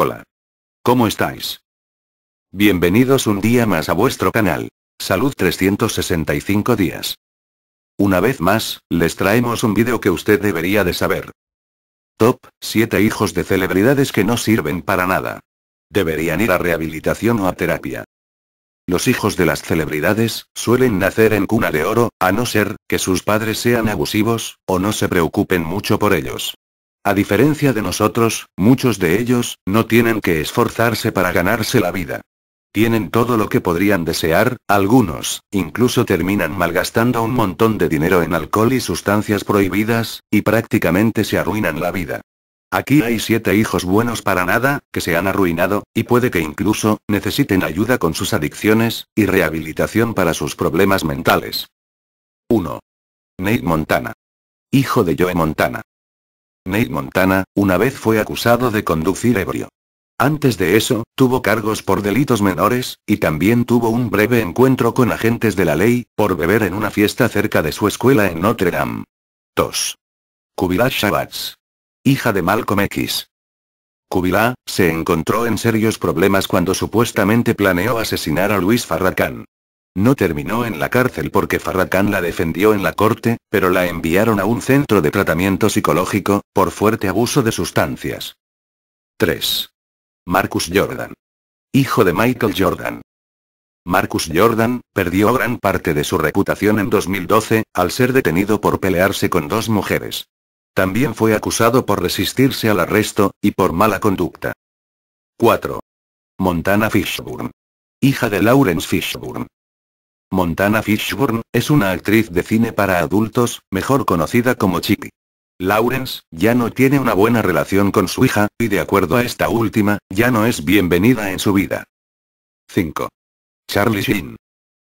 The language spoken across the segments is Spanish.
Hola. ¿Cómo estáis? Bienvenidos un día más a vuestro canal. Salud 365 días. Una vez más, les traemos un vídeo que usted debería de saber. Top, 7 hijos de celebridades que no sirven para nada. Deberían ir a rehabilitación o a terapia. Los hijos de las celebridades suelen nacer en cuna de oro, a no ser que sus padres sean abusivos, o no se preocupen mucho por ellos. A diferencia de nosotros, muchos de ellos, no tienen que esforzarse para ganarse la vida. Tienen todo lo que podrían desear, algunos, incluso terminan malgastando un montón de dinero en alcohol y sustancias prohibidas, y prácticamente se arruinan la vida. Aquí hay siete hijos buenos para nada, que se han arruinado, y puede que incluso, necesiten ayuda con sus adicciones, y rehabilitación para sus problemas mentales. 1. Nate Montana. Hijo de Joe Montana. Nate Montana, una vez fue acusado de conducir ebrio. Antes de eso, tuvo cargos por delitos menores, y también tuvo un breve encuentro con agentes de la ley, por beber en una fiesta cerca de su escuela en Notre Dame. 2. Kubila Shabazz. Hija de Malcolm X. Kubilá, se encontró en serios problemas cuando supuestamente planeó asesinar a Luis Farrakhan. No terminó en la cárcel porque Farrakhan la defendió en la corte, pero la enviaron a un centro de tratamiento psicológico, por fuerte abuso de sustancias. 3. Marcus Jordan. Hijo de Michael Jordan. Marcus Jordan, perdió gran parte de su reputación en 2012, al ser detenido por pelearse con dos mujeres. También fue acusado por resistirse al arresto, y por mala conducta. 4. Montana Fishburne. Hija de Lawrence Fishburne. Montana Fishburne, es una actriz de cine para adultos, mejor conocida como Chippy Lawrence, ya no tiene una buena relación con su hija, y de acuerdo a esta última, ya no es bienvenida en su vida. 5. Charlie Sheen.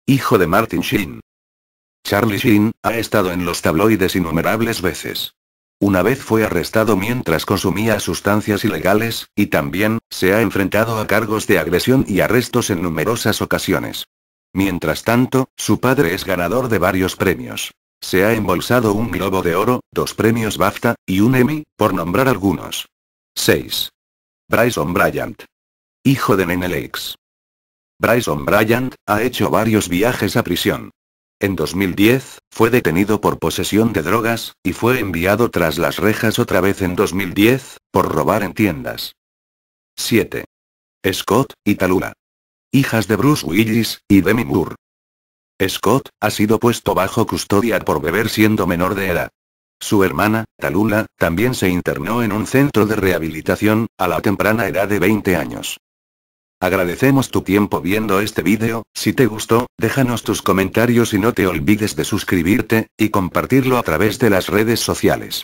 Hijo de Martin Sheen. Charlie Sheen, ha estado en los tabloides innumerables veces. Una vez fue arrestado mientras consumía sustancias ilegales, y también, se ha enfrentado a cargos de agresión y arrestos en numerosas ocasiones. Mientras tanto, su padre es ganador de varios premios. Se ha embolsado un Globo de Oro, dos premios BAFTA, y un Emmy, por nombrar algunos. 6. Bryson Bryant. Hijo de Nene Lakes. Bryson Bryant ha hecho varios viajes a prisión. En 2010, fue detenido por posesión de drogas, y fue enviado tras las rejas otra vez en 2010, por robar en tiendas. 7. Scott, Italula hijas de Bruce Willis, y Demi Moore. Scott, ha sido puesto bajo custodia por beber siendo menor de edad. Su hermana, Talula, también se internó en un centro de rehabilitación, a la temprana edad de 20 años. Agradecemos tu tiempo viendo este vídeo, si te gustó, déjanos tus comentarios y no te olvides de suscribirte, y compartirlo a través de las redes sociales.